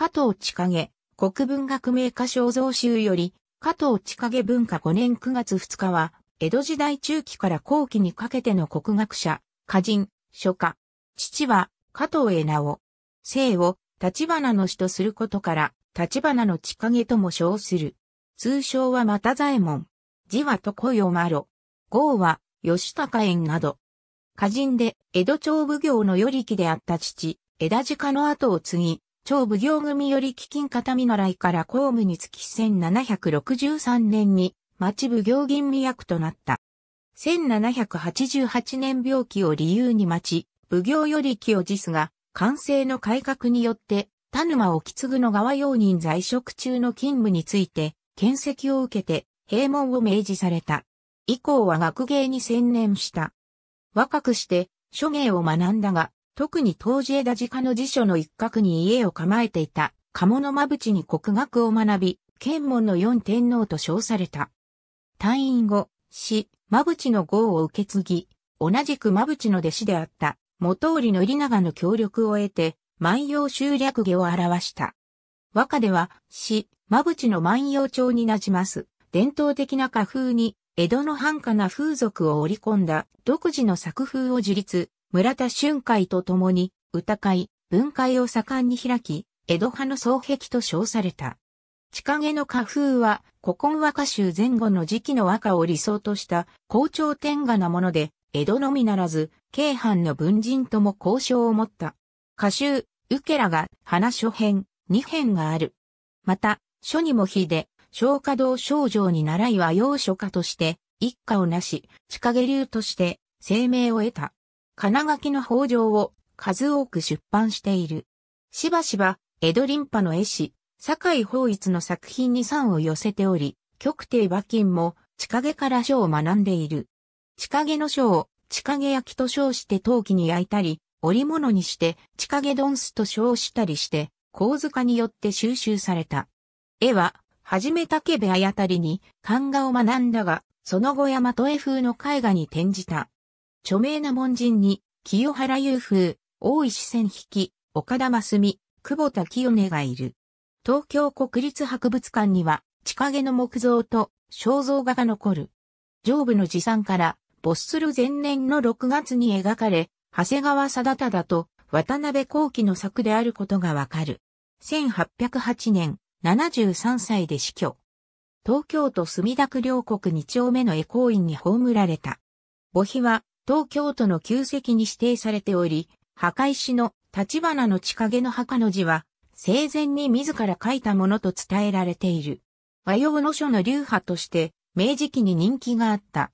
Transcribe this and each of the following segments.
加藤千景、国文学名家肖像集より、加藤千景文化5年9月2日は、江戸時代中期から後期にかけての国学者、歌人、書家。父は、加藤江を、姓を、立花の死とすることから、立花の千景とも称する。通称は又左衛門。字は床よまろ。号は、吉高園など。歌人で、江戸町奉行の与力であった父、枝鹿の後を継ぎ、超奉行組より基金方見習いから公務につき1763年に町奉行吟味役となった。1788年病気を理由に町、奉行より気を辞すが、完成の改革によって、田沼を継ぐの側用人在職中の勤務について、検責を受けて、閉門を明示された。以降は学芸に専念した。若くして、書芸を学んだが、特に当時枝家の辞書の一角に家を構えていた、鴨の間淵に国学を学び、剣門の四天皇と称された。退院後、死、間淵の号を受け継ぎ、同じく間淵の弟子であった、元織の長の協力を得て、万葉集略下を表した。和歌では、死、間淵の万葉帳になじます、伝統的な歌風に、江戸の繁華な風俗を織り込んだ独自の作風を樹立、村田春海と共に、歌会、文会を盛んに開き、江戸派の双璧と称された。地影の花風は、古今和歌集前後の時期の和歌を理想とした、校長天下なもので、江戸のみならず、京阪の文人とも交渉を持った。歌集、ウケラが、花書編、二編がある。また、書にも秀で、松花堂少女に習い和洋書家として、一家を成し、地下流として、声命を得た。金垣の法上を数多く出版している。しばしば、江戸林波の絵師、酒井法一の作品に賛を寄せており、極低馬琴も、地影から書を学んでいる。地影の書を、地影焼きと称して陶器に焼いたり、織物にして、地影ドンスと称したりして、構図化によって収集された。絵は、はじめ竹部あやたりに、漢画を学んだが、その後大和絵風の絵画に転じた。著名な門人に、清原優風、大石千匹、岡田真澄、久保田清音がいる。東京国立博物館には、地影の木造と肖像画が残る。上部の持参から、没する前年の6月に描かれ、長谷川貞忠と渡辺幸喜の作であることがわかる。1808年、73歳で死去。東京都墨田区両国2丁目の恵光院に葬られた。墓碑は東京都の旧跡に指定されており、墓石の立花の地影の墓の字は、生前に自ら書いたものと伝えられている。和洋の書の流派として、明治期に人気があった。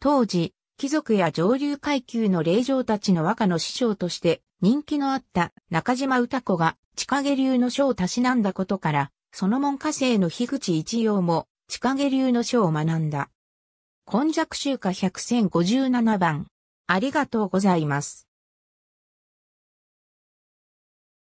当時、貴族や上流階級の霊場たちの和歌の師匠として人気のあった中島歌子が地影流の書をたしなんだことから、その門下生の樋口一葉も地影流の書を学んだ。今弱集歌1戦五057番。ありがとうございます。